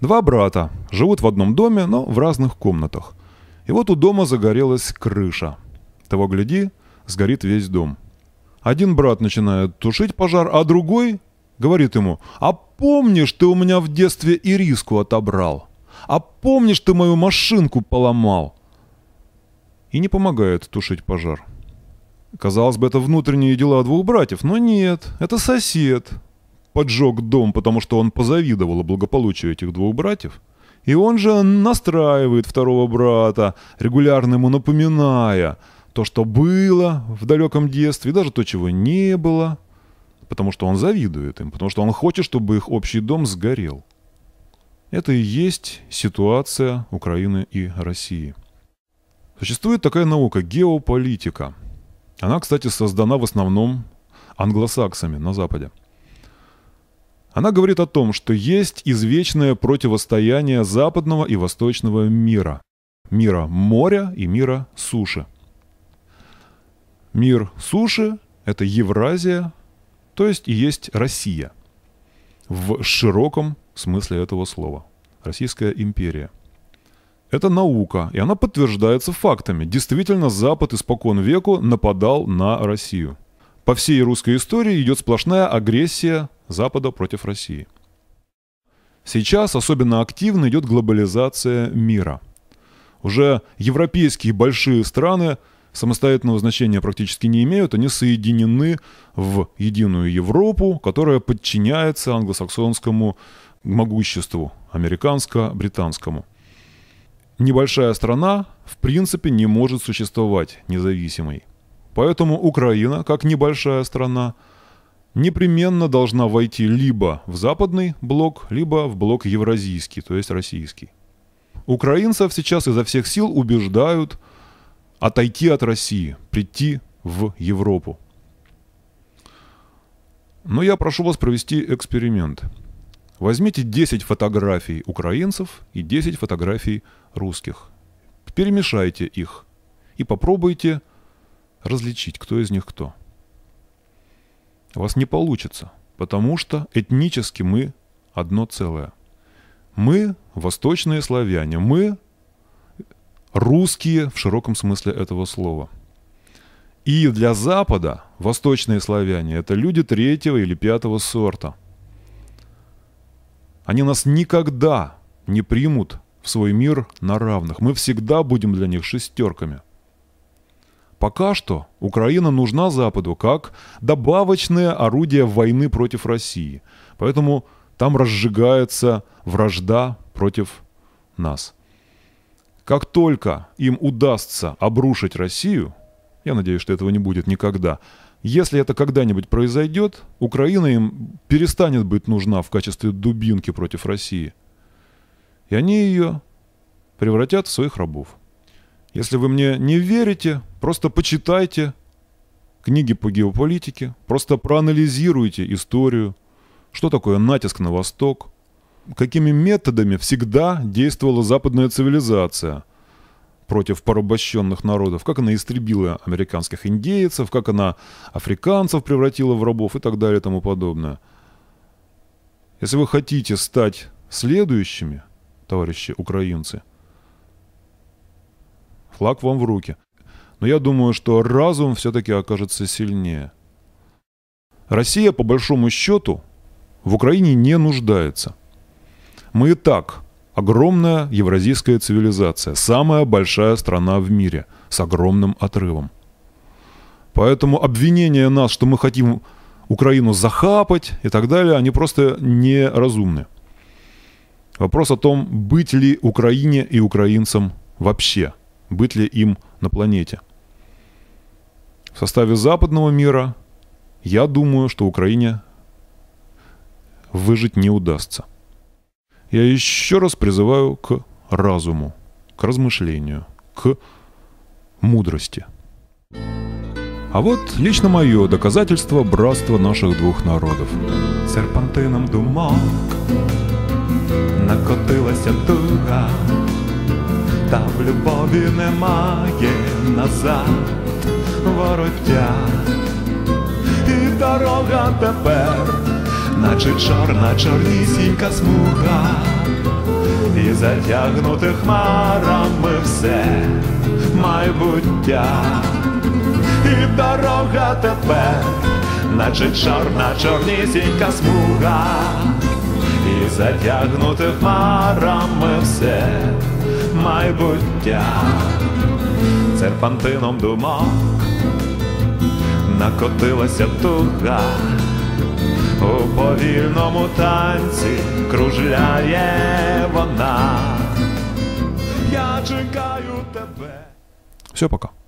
Два брата живут в одном доме, но в разных комнатах. И вот у дома загорелась крыша. Того гляди, сгорит весь дом. Один брат начинает тушить пожар, а другой говорит ему, «А помнишь, ты у меня в детстве ириску отобрал? А помнишь, ты мою машинку поломал?» И не помогает тушить пожар. Казалось бы, это внутренние дела двух братьев, но нет, это сосед, поджег дом, потому что он позавидовал благополучию этих двух братьев, и он же настраивает второго брата, регулярно ему напоминая то, что было в далеком детстве, даже то, чего не было, потому что он завидует им, потому что он хочет, чтобы их общий дом сгорел. Это и есть ситуация Украины и России. Существует такая наука – геополитика. Она, кстати, создана в основном англосаксами на Западе – она говорит о том, что есть извечное противостояние западного и восточного мира. Мира моря и мира суши. Мир суши – это Евразия, то есть и есть Россия. В широком смысле этого слова. Российская империя. Это наука, и она подтверждается фактами. Действительно, Запад испокон веку нападал на Россию. По всей русской истории идет сплошная агрессия Запада против России. Сейчас особенно активно идет глобализация мира. Уже европейские большие страны самостоятельного значения практически не имеют, они соединены в единую Европу, которая подчиняется англосаксонскому могуществу, американско-британскому. Небольшая страна, в принципе, не может существовать независимой. Поэтому Украина, как небольшая страна, непременно должна войти либо в западный блок, либо в блок евразийский, то есть российский. Украинцев сейчас изо всех сил убеждают отойти от России, прийти в Европу. Но я прошу вас провести эксперимент. Возьмите 10 фотографий украинцев и 10 фотографий русских. Перемешайте их и попробуйте различить, кто из них кто. У вас не получится, потому что этнически мы одно целое. Мы восточные славяне, мы русские в широком смысле этого слова. И для Запада восточные славяне – это люди третьего или пятого сорта. Они нас никогда не примут в свой мир на равных. Мы всегда будем для них шестерками – Пока что Украина нужна Западу как добавочное орудие войны против России. Поэтому там разжигается вражда против нас. Как только им удастся обрушить Россию, я надеюсь, что этого не будет никогда, если это когда-нибудь произойдет, Украина им перестанет быть нужна в качестве дубинки против России. И они ее превратят в своих рабов. Если вы мне не верите, Просто почитайте книги по геополитике, просто проанализируйте историю, что такое натиск на восток, какими методами всегда действовала западная цивилизация против порабощенных народов, как она истребила американских индейцев, как она африканцев превратила в рабов и так далее и тому подобное. Если вы хотите стать следующими, товарищи украинцы, флаг вам в руки – но я думаю, что разум все-таки окажется сильнее. Россия, по большому счету, в Украине не нуждается. Мы и так огромная евразийская цивилизация, самая большая страна в мире, с огромным отрывом. Поэтому обвинения нас, что мы хотим Украину захапать и так далее, они просто неразумны. Вопрос о том, быть ли Украине и украинцам вообще, быть ли им на планете – в составе западного мира я думаю, что Украине выжить не удастся. Я еще раз призываю к разуму, к размышлению, к мудрости. А вот лично мое доказательство братства наших двух народов. Серпантином думок накотилася туга, та в немає назад. вороття, і дорога тепер, наче чорна, чорнісінька смуга, і затягнути хмарами все майбуття, і дорога тепер, наче чорна, чорнісінька смуга, і затягнути хмарами все майбуття серпантином думок накотилася туга, у повільному танці кружляє вона. Я чекаю тебе. Все, пока.